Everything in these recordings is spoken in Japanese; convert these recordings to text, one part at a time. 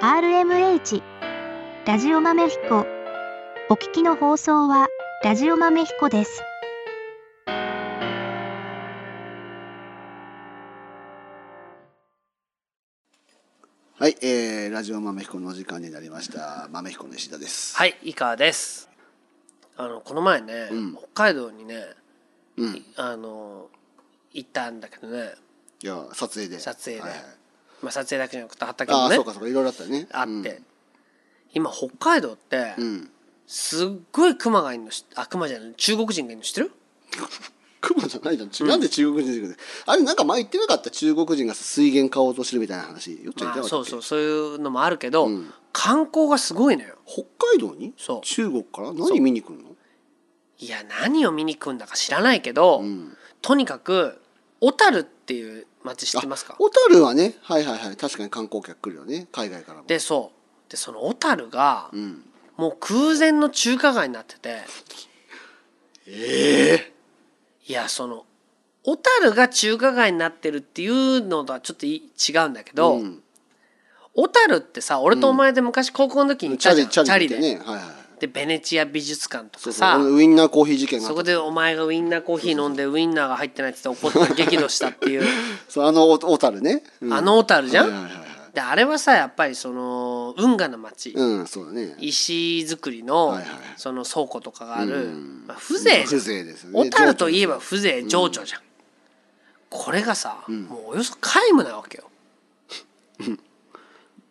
RMH ラジオ豆彦お聞きの放送はラジオ豆彦です。はい、えー、ラジオ豆彦の時間になりました。豆彦の石田です。はい、井川です。あのこの前ね、うん、北海道にね、うん、あの行ったんだけどね。いや撮影で。撮影で。はいはいまあ、撮影だけじゃなくて畑もああねそうかそうかいろいろあったねあって、うん今北海道って、うんすっごい熊がいるのあ熊じゃない中国人がいるの知ってる 熊じゃないじゃん、ちなんで中国人出てくあれなんか前言ってなかった中国人が水源買おうとしてるみたいな話よっっっそうそうそういうのもあるけど、うん観光がすごいのよ北海道にそう中国から何見に来るのいや何を見に来るんだか知らないけど、うんとにかく小樽っていう町知ってますか小樽はねはいはいはい確かに観光客来るよね海外からもでそうでその小樽が、うん、もう空前の中華街になっててええー、いやその小樽が中華街になってるっていうのとはちょっと違うんだけど、うん小樽ってさ俺とお前で昔高校の時に行ったじゃん、うん、チャリで、ねはいはい、でベネチア美術館とかさウインナーコーヒー事件がそこでお前がウインナーコーヒー飲んでウインナーが入ってないって言って怒った激怒したっていうそうあの小樽ね、うん、あの小樽じゃん、であれはさやっぱりその運河の町、うんそうね、石造りの,、その倉庫とかがある、まあ、風情風情ですね小樽といえば風情情緒じゃん、うん、これがさ、うん、もうおよそ皆無なわけよ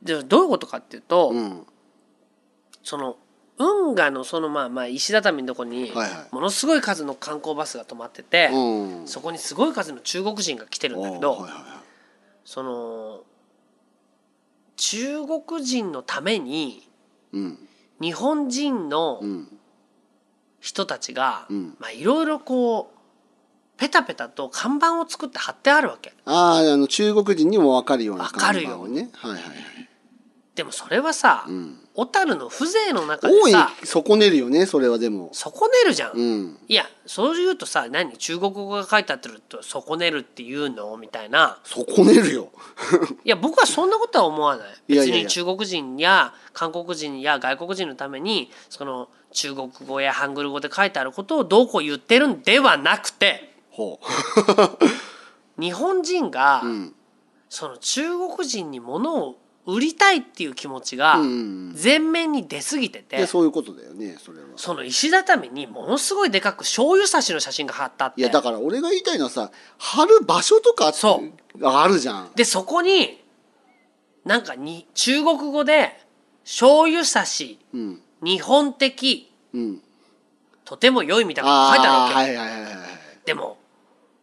でどういうことかっていうと、その運河のそのまあまあ石畳のとこにものすごい数の観光バスが止まってて、そこにすごい数の中国人が来てるんだけど、その中国人のために日本人の人たちが、まあいろいろこうペタペタと看板を作って貼ってあるわけあーあの中国人にも分かるようなわかるよ看板をねはいはいはいでもそれはさ、うん小樽の風情の中でさ損ねるよねそれはでも損ねるじゃん、うん、いやそう言うとさ何中国語が書いてあってると損ねるって言うのみたいな損ねるよ いや僕はそんなことは思わない別に中国人や韓国人や外国人のためにその中国語やハングル語で書いてあることをどうこう言ってるんではなくて日本人が、うん、その中国人にものを売りたいっていう気持ちが前面に出すぎてて、うん、そういうことだよねそれはその石畳にものすごいでかく醤油差しの写真が貼ったっていやだから俺が言いたいのはさ貼る場所とかうあるじゃんでそこになんかに中国語で醤油差し、うん、日本的、うん、とても良いみたいな書いてあるわけ、はいはいはいでも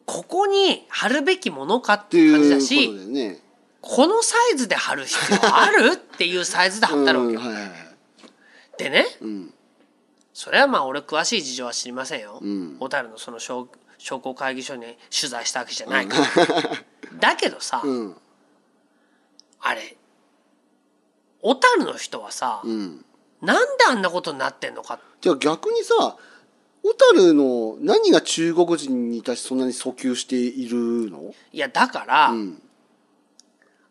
ここに貼るべきものかっていう感じだし、うだよね、このサイズで貼る必要あるっていうサイズで貼ったのわけはいはい、でね、うん、それはまあ俺詳しい事情は知りませんよ。小、う、樽、ん、のその商商工会議所に取材したわけじゃないから。うん、だけどさ、うん、あれ小樽の人はさ、うん、なんであんなことになってんのかじゃあ逆にさ小樽の何が中国人に対してそんなに訴求しているのいやだから、うん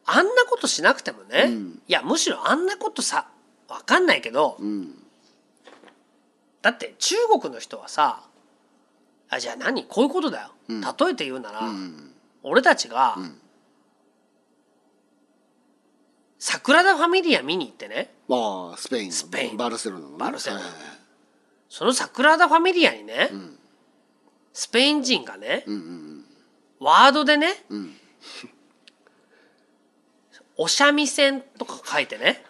あんなことしなくてもね、うん、いやむしろあんなことさわかんないけど、うん、だって中国の人はさあじゃあ何こういうことだよ、うん、例えて言うなら、俺たちが、桜田ファミリア見に行ってねまあスペインスペインバルセロナの、ね、バルセロナ、はい、その桜田ファミリアにね、スペイン人がね、うんうんうん、ワードでね、お三味線とか書いてね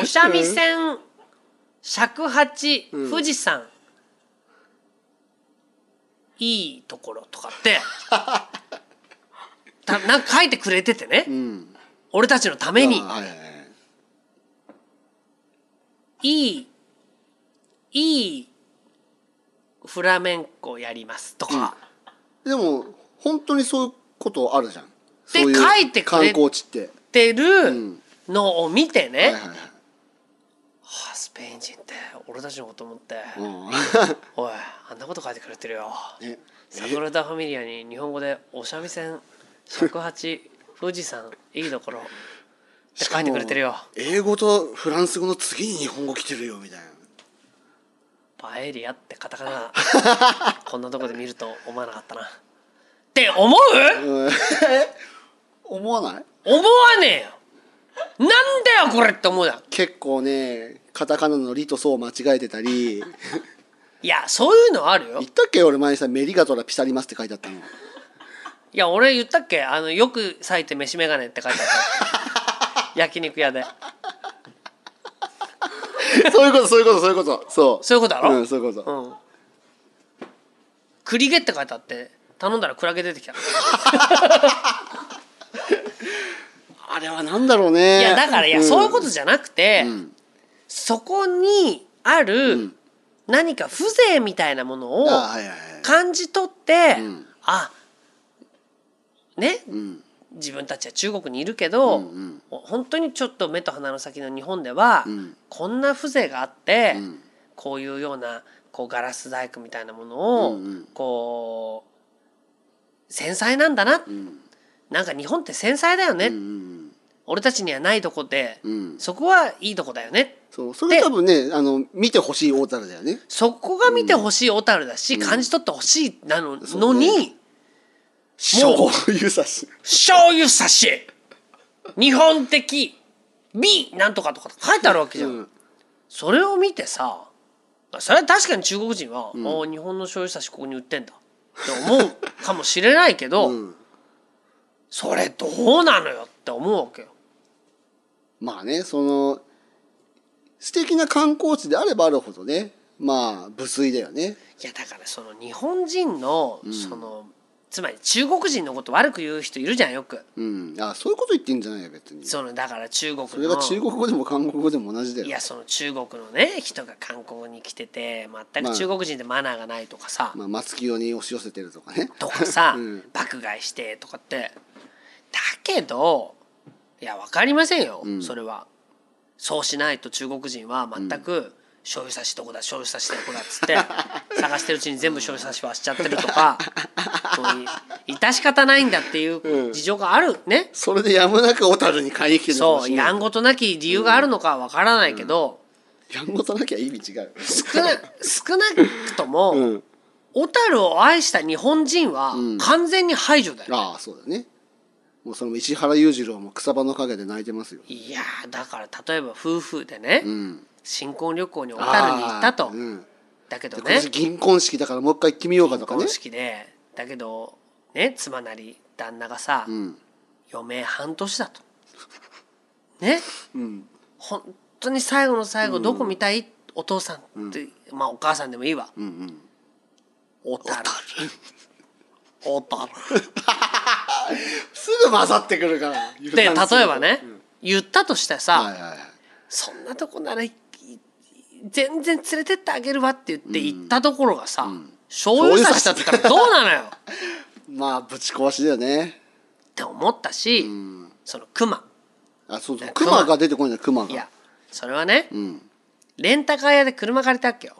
お三味線、尺八、富士山、いいところとかってたなんか書いてくれててね、うん。俺たちのためにはいはいはい。いいいいフラメンコやりますとか、でも、本当にそういうことあるじゃん。て書いてく観れ光地って。てるのを見てね、あスペイン人って俺たちのこと思って、うおいあんなこと書いてくれてるよサグラダ・ファミリアに日本語で「お三味線尺八富士山いいところ」って書いてくれてるよ英語とフランス語の次に日本語来てるよみたいなパエリアってカタカナこんなとこで見ると思わなかったなって思うえ 思わない思わねえよなんだよこれって思うな結構ねカタカナの「リ」と「ソ」を間違えてたり いやそういうのあるよ言ったっけ俺前にさ「メリガトラピサリマス」って書いてあったのいや俺言ったっけあのよく咲いて飯ガネって書いてあった 焼肉屋でそういうことそういうことそういうことそうそういうことだろうんそういうこと、うん、クリゲって書いてあって頼んだらクラゲ出てきた あれはなんだろうね。いや、だから、いや、そういうことじゃなくて、そこにある何か風情みたいなものを感じ取って、あ、ね、自分たちは中国にいるけど、ん本当にちょっと目と鼻の先の日本では、こんな風情があって、こういうようなこうガラス細工みたいなものを、こう繊細なんだな、なんか日本って繊細だよね、うんうんうん、俺たちにはないとこで、うん、そこはいいとこだよねそうそれ多分ねあの見てほしい小樽だよねそこが見てほしい小樽だし、うん、感じ取ってほしいなの,、のに醤油差し醤油差し日本的 B なんとかとか書いてあるわけじゃん、うん、それを見てさそれは確かに中国人は、うん、お日本の醤油差しここに売ってんだって思うかもしれないけど、うん、それどうなのよって思うわけよまあね、その、素敵な観光地であればあるほどね、まあ、無粋だよね。いや、だからその日本人の、うんその、つまり中国人のこと悪く言う人いるじゃん、よく。うん。あ、そういうこと言ってんじゃないよ、別に。その、だから中国の。それが中国語でも韓国語でも同じだよ。いや、その中国のね、人が観光に来てて、全く中国人でマナーがないとかさ、まあ、松清に押し寄せてるとかね。とかさ、うん爆買いしてとかって。だけど、いや分かりませんよ、うん、それはそうしないと中国人は全く、醤油差しどこだ醤油差しどこだっつって 探してるうちに全部醤油差しはしちゃってるとか 致し方ないんだっていう事情があるね、うん、それでやむなく小樽に買いに来てるそうやんごとなき理由があるのかわからないけど、うんうん、やんごとなきゃ意味違う少な 少なくとも、小樽を愛した日本人は完全に排除だよああそうだねもうその石原裕次郎も草葉の陰で泣いてますよいやだから例えば夫婦でね、うん、新婚旅行に小樽に行ったと、うん、だけどね銀婚式だからもう一回行ってみようかとかね銀婚式でだけどね妻なり旦那がさ、うん、余命半年だとね、うん、本当に最後の最後どこ見たい、お父さんって、まあお母さんでもいいわ、小樽小樽 すぐ混ざってくるからで例えばね、うん、言ったとしてさ、はいはいはい、そんなとこなら全然連れてってあげるわって言って行ったところがさ、うん、醤油差したったらどうなのよまあぶち壊しだよねって思ったし、うん、そのクマあそうそうクマが出てこないんだクマがいやそれはね、うん、レンタカー屋で車借りたっけよ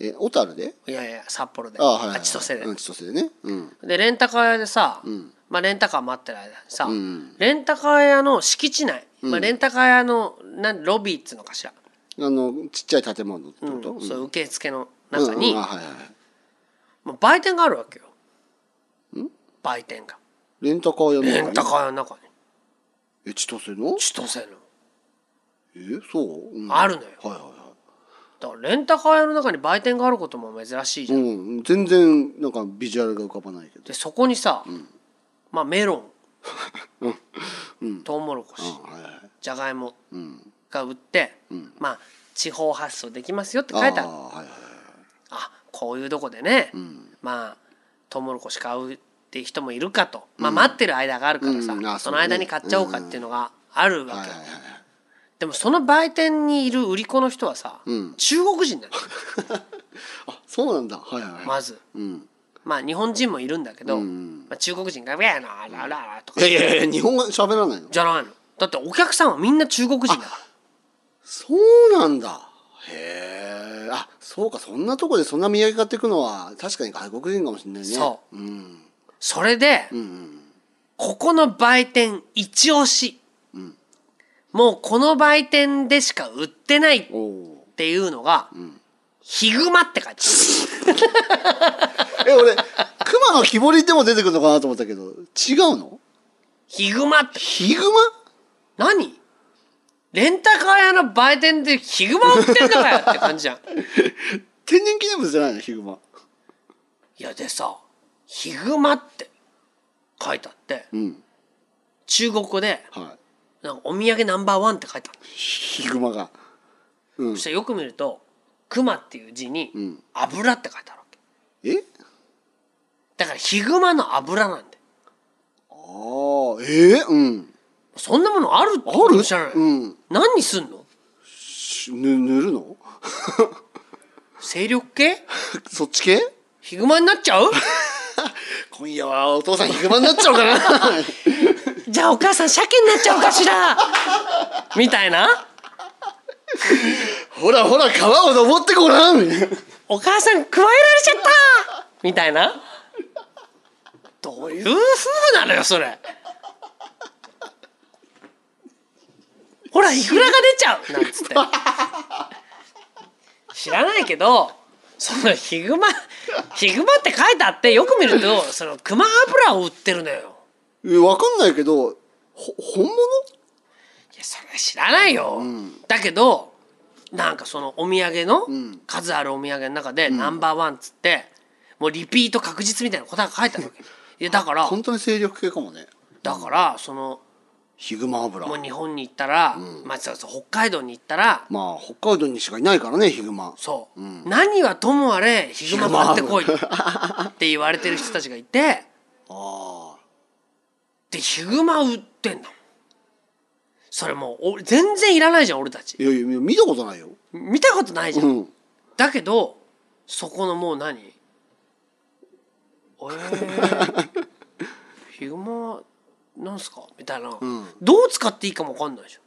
え小樽でいやいや札幌であ,、あ、はいはい、千歳で、うん、千歳でね、うん、でレンタカー屋でさ、うん、まあ、レンタカー待ってる間にさ、うん、レンタカー屋の敷地内、まあ、レンタカー屋のなロビーっつうのかしらあのちっちゃい建物ってこと、うん、そう受付の中に、まあ、売店があるわけよん売店がレンタカー屋の中にレンタカー屋の中にえ千歳の千歳のえそう、うん、あるのよはいはいはいだからレンタカー屋の中に売店があることも珍しいじゃん、うん、全然なんかビジュアルが浮かばないけどでそこにさ、うんまあメロン、うん、トウモロコシうもろこし。じゃがいもが売って、うんまあ地方発送できますよって書いてあるあはいはいはいあこういうとこでね、うんまあトウモロコシ買うって人もいるかと、まあ、待ってる間があるからさ、うんそその間に買っちゃおうかっていうのがあるわけ、でもその売店にいる売り子の人はさ、うん中国人 あそうなんだはいはいまずうんまあ日本人もいるんだけど、まあ、中国人が「ウェアなラララ」とかいやいや日本語喋らないのじゃないのだってお客さんはみんな中国人だからそうなんだへえあそうかそんなとこでそんな土産買っていくのは確かに外国人かもしれないねそう、うん、それで、うんうん、ここの売店一押し、うん、もうこの売店でしか売ってないっていうのが「ヒグマ」って書いてある え、俺、熊の木彫りでも出てくるのかなと思ったけど、違うのヒグマって。ヒグマ何レンタカー屋の売店でヒグマ売ってんのかよって感じじゃん。天然記念物じゃないのヒグマ。いやでさ、ヒグマって書いてあって、うん。中国語で、はなんかお土産ナンバーワンって書いてある。ヒグマが。うんそし。たらよく見ると、熊っていう字にうん、油って書いてあるわけ。えだからヒグマの油なんだよ。ああ、ええー、うん。そんなものあるってこと知らない。うん。何にすんのぬ、塗るの 勢力系 そっち系ヒグマになっちゃう 今夜はお父さんヒグマになっちゃうかなじゃあお母さん鮭になっちゃうかしらみたいなほらほら川を登ってごらんお母さん加えられちゃったみたいなどういう風なのよそれほらいくらが出ちゃうなんつって知らないけどそのヒグマヒグマって書いてあってよく見るとそのクマ油を売ってるのよえ分かんないけどほ本物いやそれ知らないよ、うん、だけどなんかそのお土産の、うん、数あるお土産の中でナンバーワンっつって、もうリピート確実みたいな答えが書いてあるわけ、いやだから本当に勢力系かもねだからそのヒグマ油もう日本に行ったら、うんまあ、そうそう北海道に行ったらまあ北海道にしかいないからねヒグマそう、うん何はともあれヒグマ買ってこいって言われてる人たちがいて ああでヒグマ売ってんだそれもうお全然いらないじゃん俺たちいやいや見たことないよ見たことないじゃん、うんだけどそこのもう何えー、ヒグマなんすかみたいな、うんどう使っていいかも分かんないでしょ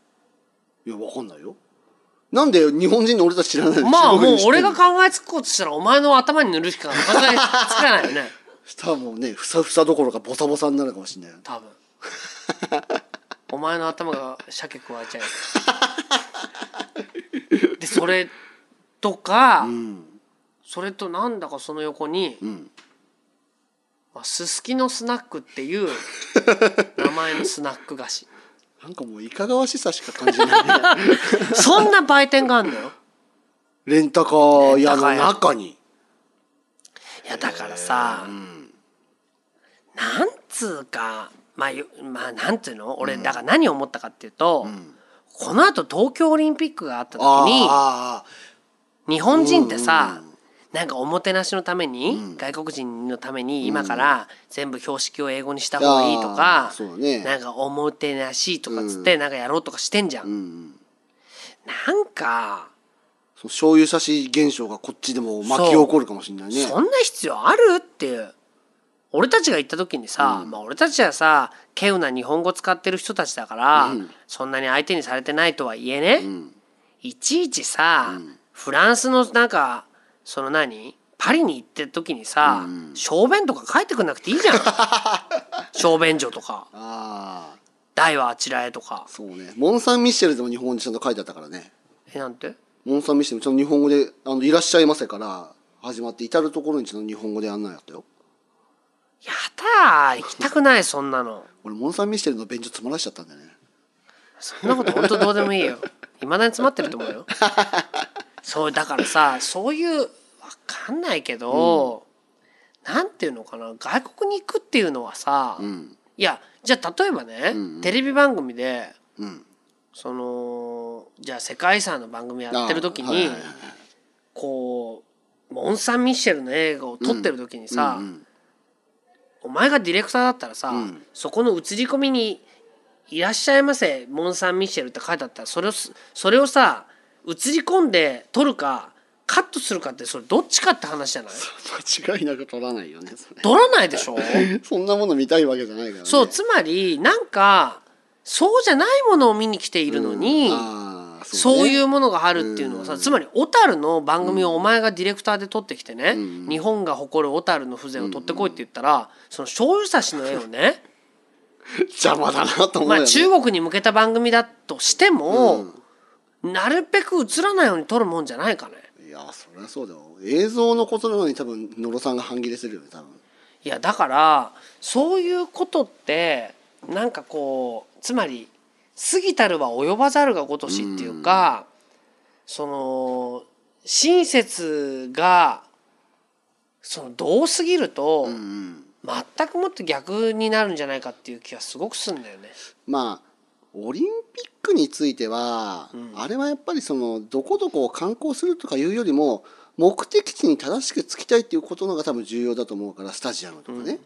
いや、わかんないよ。なんで日本人の俺たち知らないまあもう俺が。考えつくことしたらお前の頭に塗るしかなかつかない よねしたらもうね、ふさふさどころかボサボサになるかもしれない。多分お前の頭が鮭食わえちゃう でそれとか、うん。それとなんだかその横にうん。まあ、すすきのスナックっていう名前のスナック菓子なんかもういかがわしさしか感じない そんな売店があるのよレンタカー屋の中にいやだからさ、うん、なんつうかまあ、まあ、なんていうの俺、だから何を思ったかっていうと、うん、このあと東京オリンピックがあった時に日本人ってさ、うんなんかおもてなしのために、うん外国人のために今から全部標識を英語にした方がいいとか、そうねなんかおもてなしとかつってなんかやろうとかしてんじゃん、うん、なんか醤油差し現象がこっちでも巻き起こるかもしれないねそんな必要あるっていう俺たちが行った時にさ、まあ、俺たちはさ稀有な日本語使ってる人たちだから、うんそんなに相手にされてないとはいえね、うんいちいちさ、フランスのなんかその何パリに行ってる時にさ、うん小便とか帰ってくんなくていいじゃん 小便所とかああ「大はあちらへ」とかそうねモン・サン・ミッシェルでも日本語にちゃんと書いてあったからねえなんてモン・サン・ミッシェルちゃんと日本語で「あのいらっしゃいませ」から始まって至る所にちゃんと日本語でやんないやったよやだー行きたくないそんなの俺モン・サン・ミッシェルの便所詰まらしちゃったんだよねそんなこと本当どうでもいいよいまだに詰まってると思うよ そうだからさそういうわかんないけど、うん、なんていうのかな外国に行くっていうのはさ、うん、いやじゃあ例えばね、うんうん、テレビ番組で、うん、そのじゃあ世界遺産の番組やってる時に、はいはいはい、こうモン・サン・ミシェルの映画を撮ってる時にさ、うんうん、お前がディレクターだったらさ、そこの映り込みに「いらっしゃいませモン・サン・ミシェル」って書いてあったらそれをそれをさ映り込んで撮るかカットするかってそれどっちかって話じゃない間違いなく取らないよね撮らないでしょ そんなもの見たいわけじゃないから、ね、そうつまりなんかそうじゃないものを見に来ているのに、うんそうね、そういうものがあるっていうのはさ、うん、つまり小樽の番組をお前がディレクターで撮ってきてね、うん、日本が誇る小樽の風情を撮ってこいって言ったら、その醤油差しの絵をね 邪魔だなと思う、ね、まあ、中国に向けた番組だとしても、なるべく映らないように撮るもんじゃないかねいやそりゃそうだよ映像のことなのに多分野呂さんが半切れするよね多分いやだからそういうことってなんかこうつまり過ぎたるは及ばざるが如しっていうか、その親切がそのどうすぎると、全くもって逆になるんじゃないかっていう気がすごくすんだよね。まあオリンピックについては、うん、あれはやっぱりそのどこどこを観光するとかいうよりも目的地に正しく着きたいっていうことのが多分重要だと思うからスタジアムとかね、うんうん、ま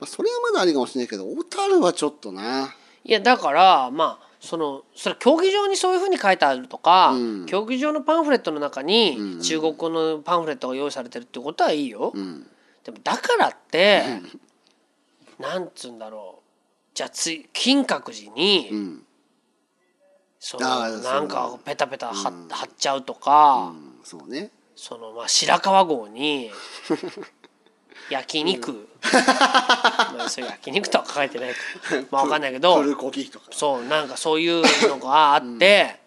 あ、それはまだありかもしれないけど小樽はちょっとな。いやだからまあそのそれ競技場にそういうふうに書いてあるとか、うん、競技場のパンフレットの中に中国語のパンフレットが用意されてるってことはいいよ。うん、でもだからって、うん、なんつうんだろうじゃあつ金閣寺に、そのなんかペタペタ貼,、貼っちゃうとか、そうねそのまあ白川郷に 焼肉、まあそれ焼肉とは書れてないまあ分かんないけどそうなんかそういうのがあって、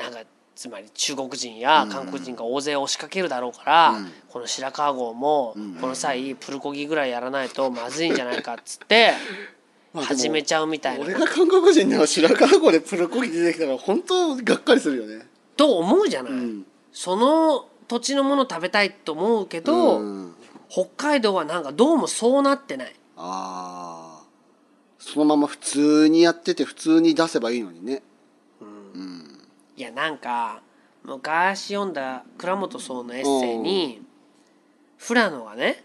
うなんかつまり中国人や韓国人が大勢押しかけるだろうから、この白川郷もこの際プルコギぐらいやらないとまずいんじゃないかっつって 始めちゃうみたいな、俺が韓国人なら白川郷でプルコギ出てきたら本当がっかりするよねと思うじゃない、うん、その土地のもの食べたいと思うけど、うん、北海道はなんかどうもそうなってないああそのまま普通にやってて普通に出せばいいのにねん、いやなんか昔読んだ倉本壮のエッセイに富良野がね、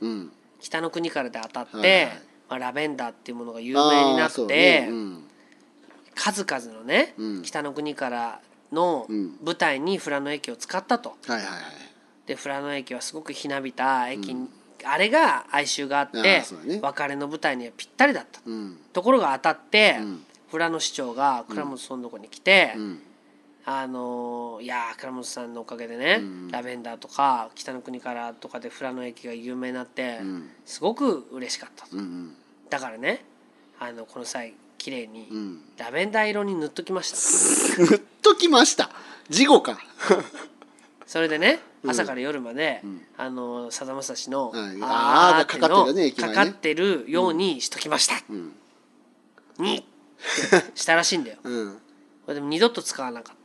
北の国からで当たって、はいはいまあ、ラベンダーっていうものが有名になって、ねうん、数々のね、うん、北の国からの舞台に富良野駅を使ったと。はいはいはい、で富良野駅はすごくひなびた駅、うん、あれが哀愁があって、ね、別れの舞台にはぴったりだった、ところが当たって、富良野市長が倉本さんのとこに来て。あのいや倉本さんのおかげでね、うん、ラベンダーとか北の国からとかで富良野駅が有名になって、うん、すごく嬉しかったと、うんうん、だからねあのこの際綺麗にラベンダー色に塗っときました、塗っときました事後か それでね朝から夜まで、あのさだまさしのああかかってるよかかってるようにしときました、うんにしたらしいんだようんこれでも二度と使わなかっ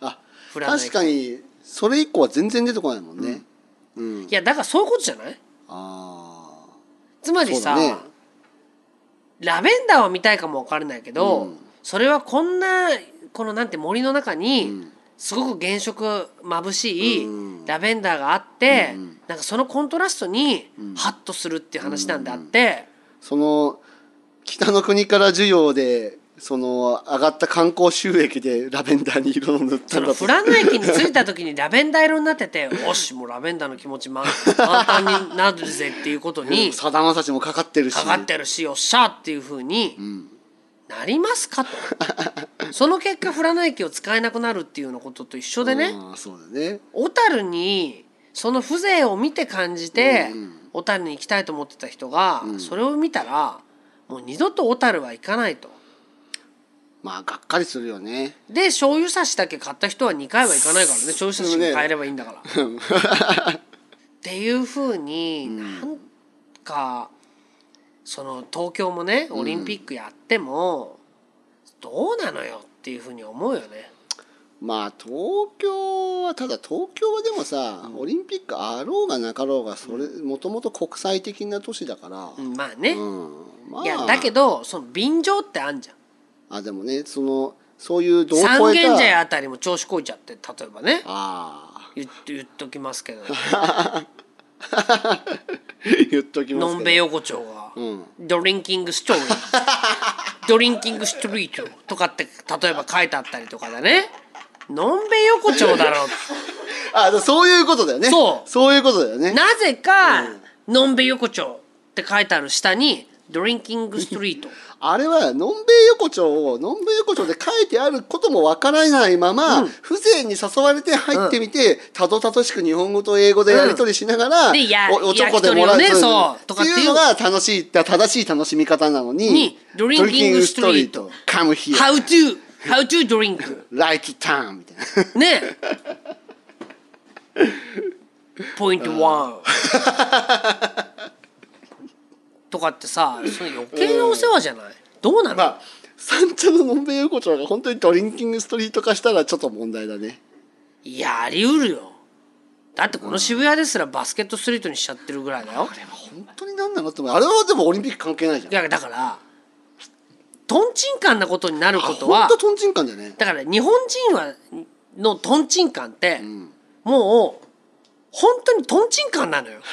たあフラの確かにそれ以降は全然出てこないもんねうん、いやだからそういうことじゃないああつまりさそうだねラベンダーを見たいかも分からないけど、うんそれはこんなこのなんて森の中にすごく原色眩しいラベンダーがあって、なんかそのコントラストにハッとするっていう話なんであって、その北の国から授業でその上がった観光収益でラベンダーに色を塗ったんフラ富良野駅に着いた時にラベンダー色になってて「お しもうラベンダーの気持ち満タンになるぜ」っていうことに さだまさしもかかってるしかかってるしよっしゃっていうふうになりますかと その結果富良野駅を使えなくなるっていうのことと一緒でね小樽、ね、にその風情を見て感じて小樽、うん、に行きたいと思ってた人が、うん、それを見たらもう二度と小樽は行かないと。まあがっかりするよねで醤油差しだけ買った人は2回はいかないからね醤油差しに変えればいいんだから。っていうふうになんか、その東京もねオリンピックやっても、どうなのよっていうふうに思うよね。まあ東京はただ東京はでもさ、オリンピックあろうがなかろうがそれもともと国際的な都市だから、うん、まあね、うん、まあ、いやだけどその便乗ってあんじゃんあでもねそのそういう動を三軒茶屋あたりも調子こいちゃって例えばねあ言っ 言っときますけど、言っときますけどのんべ横丁が、ドリンキングストリート ドリンキングストリートとかって例えば書いてあったりとかだねのんべ横丁だろう あそういうことだよねそうそういうことだよねなぜか、のんべ横丁って書いてある下に、ドリンキングストリートあれはのんべい横丁をのんべい横丁で書いてあることもわからないまま、うん風情に誘われて入ってみて、たどたどしく日本語と英語でやり取りしながら、でおおちょこでもらう,、ね、そうとかっていうのが楽しい正しい楽しみ方なのにドリンキングストリートカムヒー h o w to How to drink みたいなねポイント1 とかってさその余計なお世話じゃない、うん、どうなの、まあ、三茶ののんべい横丁が本当にドリンキングストリート化したらちょっと問題だねいやあり得るよだってこの渋谷ですらバスケットストリートにしちゃってるぐらいだよ、あれは本当に何なのってあれはでもオリンピック関係ないじゃんいやだからとんちんかんなことになることは本当とんちんかんだねだから日本人はのとんちんかんって、うん、もう本当にとんちんかんなのよ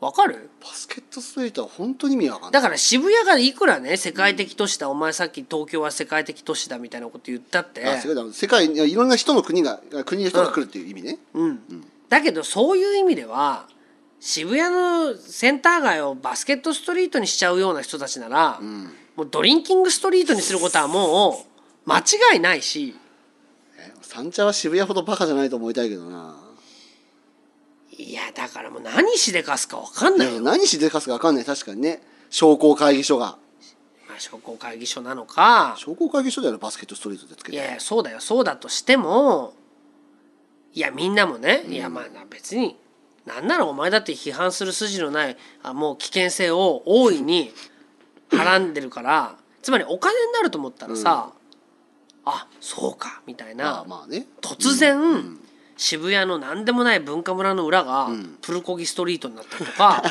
わかるバスケットストリートは本当に意味わかんないだから渋谷がいくらね世界的都市だ、お前さっき東京は世界的都市だみたいなこと言ったってあ世界世界いろんな人の国が国の人が来るっていう意味ね、うん、うん、だけどそういう意味では渋谷のセンター街をバスケットストリートにしちゃうような人たちなら、うん、もうドリンキングストリートにすることはもう間違いないし、三茶は渋谷ほどバカじゃないと思いたいけどないやだからもう何しでかすか分かんないよ、何しでかすか分かんない確かにね商工会議所がまあ、商工会議所なのか商工会議所だよバスケットストリートでつけいやいやそうだよそうだとしてもいやみんなもね、いやまあ別になならお前だって批判する筋のないあもう危険性を大いに はらんでるからつまりお金になると思ったらさ、あそうかみたいな、まあまあね突然、うん渋谷の何でもない文化村の裏がプルコギストリートになったりとか、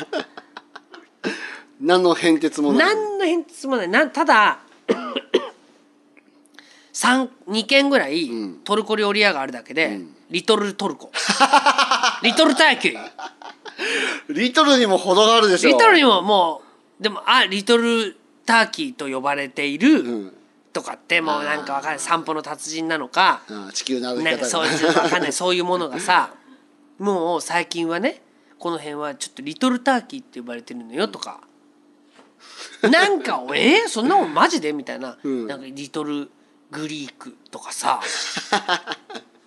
何の変哲もない何の変哲もないなんただ2 軒ぐらいトルコ料理屋があるだけで、リトルトルコ リトルターキーリトルにも程があるでしょリトルにももうでもあリトルターキーと呼ばれているうんとかってもうなんかかんない散歩の達人なのか地球なんかそういうかんないそういうものがさもう最近はねこの辺はちょっとリトルターキーって呼ばれてるのよとかなんか「えー、そんなもんマジで?」みたいな,、なんかリトルグリークとかさ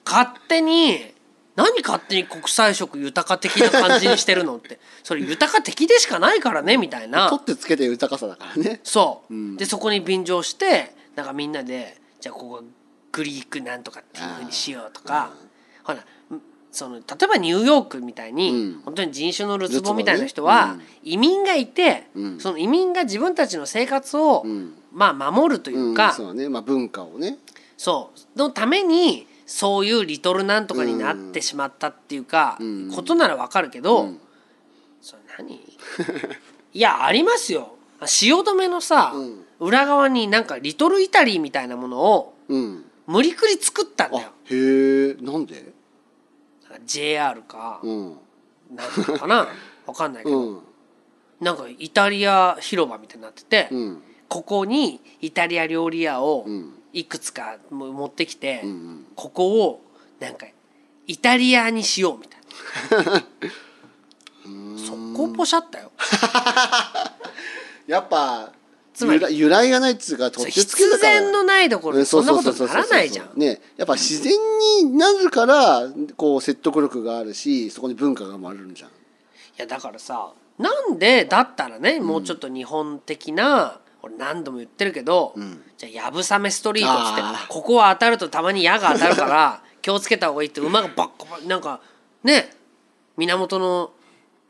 勝手に何勝手に国際色豊か的な感じにしてるのってそれ豊か的でしかないからねみたいな取ってつけて豊かさだからねそう、でそこに便乗してなんかみんなでじゃあここグリークなんとかっていうふうにしようとか、ほらその例えばニューヨークみたいに、うん、本当に人種のるつぼみたいな人は、ねうん、移民がいて、うん、その移民が自分たちの生活を、まあ、守るというか、そうねまあ、文化をねそうのためにそういうリトルなんとかになってしまったっていうか、ことならわかるけど、それ何 いやありますよ。汐留のさ、うん裏側になんかリトルイタリーみたいなものを無理くり作ったんだよへえなんで JR か、うんなんかかな わかんないけうど、んなんかイタリア広場みたいになってて、うんここにイタリア料理屋をいくつか持ってきて、うんここをなんかイタリアにしようみたいな。ポシャったよ。やっぱつまり由来がないっつうか取っつけ必然のないところでそんなことならないじゃん。ねやっぱ自然になるからこう説得力があるしそこに文化が生まれるんじゃん。いやだからさなんでだったらね、もうちょっと日本的な俺何度も言ってるけど、うん、じゃあやぶさめストリートっつってここは当たるとたまに矢が当たるから 気をつけた方がいいって馬がバッコバッなんかね源の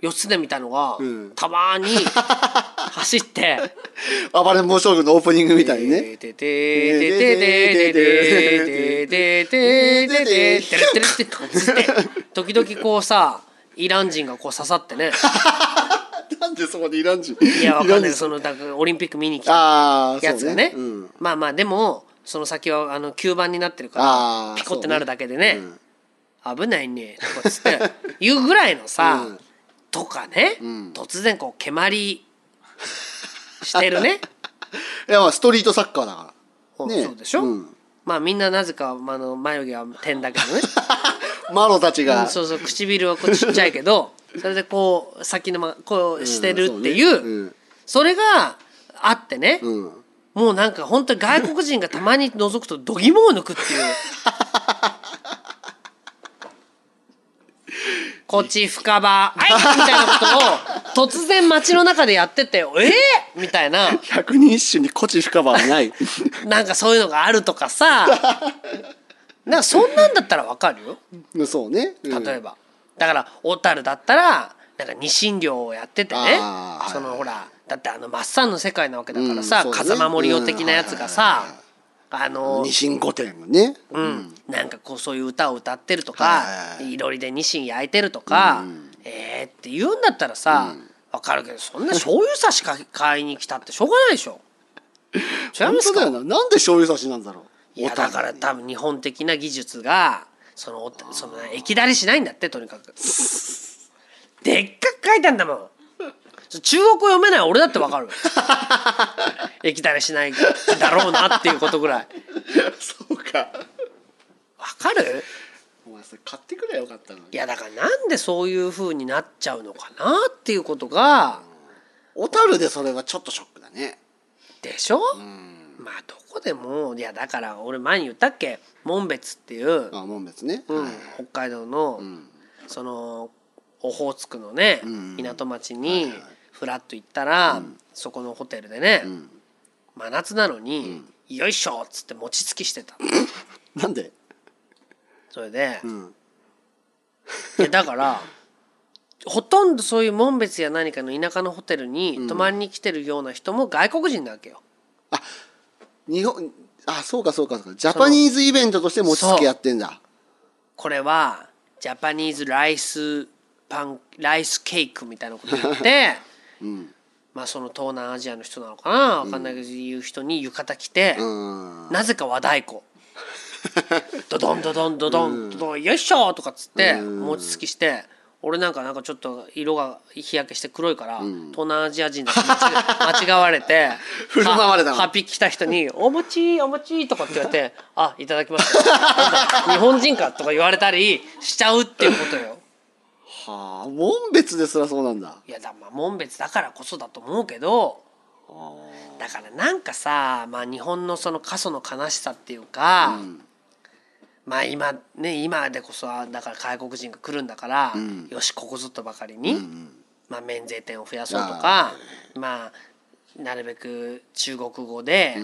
義経みたいのが、うん、たまに 走って 暴れん坊将軍のオープニングみたいにね。時々こうさイラン人がこう刺さってね。なんでそこでイラン人いやわかんないそのだオリンピック見に来たやつがね、まあまあでもその先はあの吸盤になってるからピコってなるだけでね、危ないねとかつって言うぐらいのさ、とかね、突然こう蹴鞠してるね いやまあストリートサッカーだから、ね、そうでしょ、うんまあみんななぜか、まあ、の眉毛は点だけどね、マロたちが、うん、そうそう唇はちっちゃいけど それでこう先のまこうしてるっていう,、うんそうねうんそれがあってね、うんもうなんか本当に外国人がたまに覗くと度肝を抜くっていうこち深場、はいみたいなことを、突然街の中でやってて、えー、みたいな。百人一首にこち深場はない。なんかそういうのがあるとかさ、なんかそんなんだったらわかるよ。そうね。うん、例えば。だから、小樽だったら、なんか日清寮をやっててね、そのほら、だってあのマッサンの世界なわけだからさ、うんね、風守り用的なやつがさ、あのニシン御殿ね、うん、うん、なんかこうそういう歌を歌ってるとか、いろりでニシン焼いてるとか、うん、えー、って言うんだったらさ、うわ、ん、かるけどそんな醤油差し買いに来たってしょうがないでしょ。違 なんで醤油差しなんだろう。いやだから多分日本的な技術がそのその液だりしないんだってとにかく。でっかく書いたんだもん。中国語読めない俺だってわかる。生きたりしないだろうなっていうことぐらい そうかわかるお前それ買ってくれよかったのにいやだからなんでそういうふうになっちゃうのかなっていうことが小樽でそれはちょっとショックだねでしょ、うまあどこでもいやだから俺前に言ったっけ紋別っていうあ紋別ね、うん、北海道の、うん、そのオホーツクのね、うん港町にふらっと行ったら、うん、そこのホテルでね、うん真夏なのに、よいしょっつって餅つきしてた なんでそれで、うんだからほとんどそういう紋別や何かの田舎のホテルに泊まりに来てるような人も外国人なわけよ。あ日本あそうかそうかそうかジャパニーズイベントとして餅つきやってんだこれはジャパニーズライスパンライスケークみたいなこと言って、うんまあ、その東南アジアの人なのかな分かんないけど、言う人に浴衣着て、なぜか和太鼓 ドドンドドンドドンドドンよいしょとかっつって餅つきして。俺なんかなんかちょっと色が日焼けして黒いから、うん、東南アジア人だと間違間違われて振る舞われたハピ来た人に「お餅お餅」とかって言われて「あいただきました」日本人か」とか言われたりしちゃうっていうことよ。はあ門別ですらそうなんだいやだまあ門別だからこそだと思うけどだからなんかさ、まあ、日本のその過疎の悲しさっていうか、うん、まあ今ね今でこそはだから外国人が来るんだから、うん、よしここぞとばかりに、うんうん、まあ、免税店を増やそうとかまあなるべく中国語で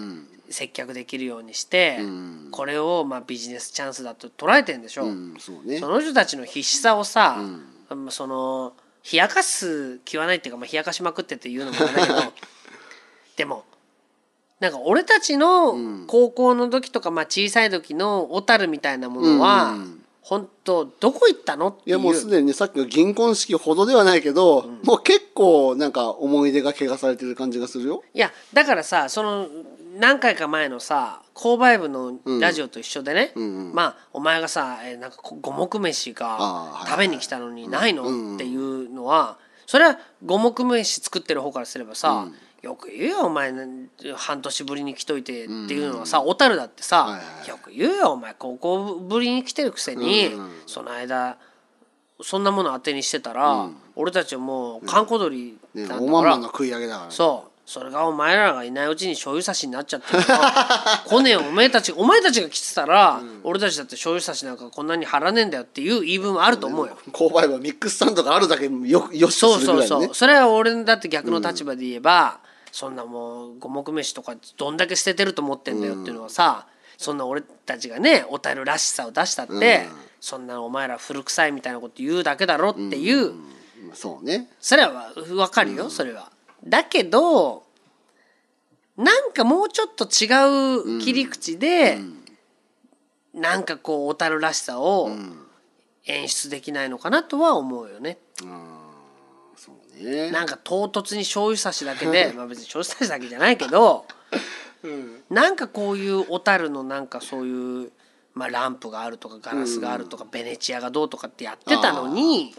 接客できるようにして、うん、これをまあビジネスチャンスだと捉えてんでしょ、うんそうね、その人たちの必死さをさ、うん、その冷やかす気はないっていうか、まあ、冷やかしまくってっていうのもあるけど でもなんか俺たちの高校の時とか、まあ、小さい時の小樽みたいなものは、うん本当どこ行ったのっていやもうすでにさっきの銀婚式ほどではないけど、うん、もう結構なんか思い出が汚されてる感じがするよいやだからさその何回か前のさ購買部のラジオと一緒でね、うんうんうん、まあお前がさ、えなんか五目飯が食べに来たのにないの、はいはい、っていうのはそれは五目飯作ってる方からすればさ、うんよく言うよお前半年ぶりに来といてっていうのはさ小樽、だってさ、よく言うよお前高校ぶりに来てるくせに、その間そんなもの当てにしてたら、俺たちはもう閑古鳥なんだから、ね、おまんま食い上げだから、そうそれがお前らがいないうちに醤油差しになっちゃってる来 ねえお前たちお前たちが来てたら、俺たちだって醤油差しなんかこんなに張らねえんだよっていう言い分もあると思うよ購買はミックスサンドがあるだけよよしそうそうそうそれは俺だって逆の立場で言えば、そんなもう五目飯とかどんだけ捨ててると思ってんだよっていうのはさ、そんな俺たちがね小樽らしさを出したって、そんなお前ら古臭いみたいなこと言うだけだろっていう、そうねそれは分かるよ、それは。だけどなんかもうちょっと違う切り口で、うなんかこう小樽らしさを演出できないのかなとは思うよね。うんねなんか唐突に醤油差しだけで まあ別に醤油差しだけじゃないけど、うん、なんかこういう小樽のなんかそういう、まあ、ランプがあるとかガラスがあるとか、うん、ベネチアがどうとかってやってたのに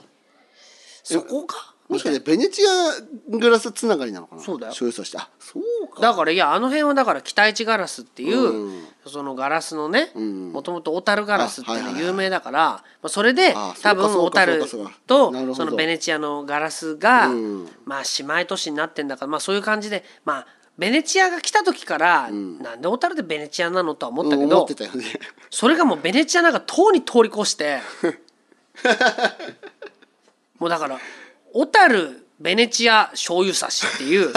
そこかもしかしてベネチアグラスつながりなのかなそうだよしてあそうかだからいやあの辺はだから期待値ガラスっていう、うん、そのガラスのねもともと小樽ガラスっていうのが有名だから、まあ、それで多分小樽とそのベネチアのガラスが、まあ姉妹都市になってんだから、まあ、そういう感じでまあベネチアが来た時から、うん、なんで小樽でベネチアなのとは思ったけど、ね、それがもうベネチアなんかとうに通り越して もうだから小樽ベネチア醤油差しっていう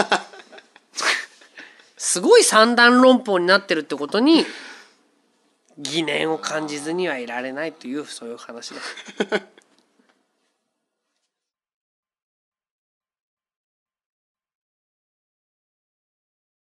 すごい三段論法になってるってことに疑念を感じずにはいられないというそういう話す。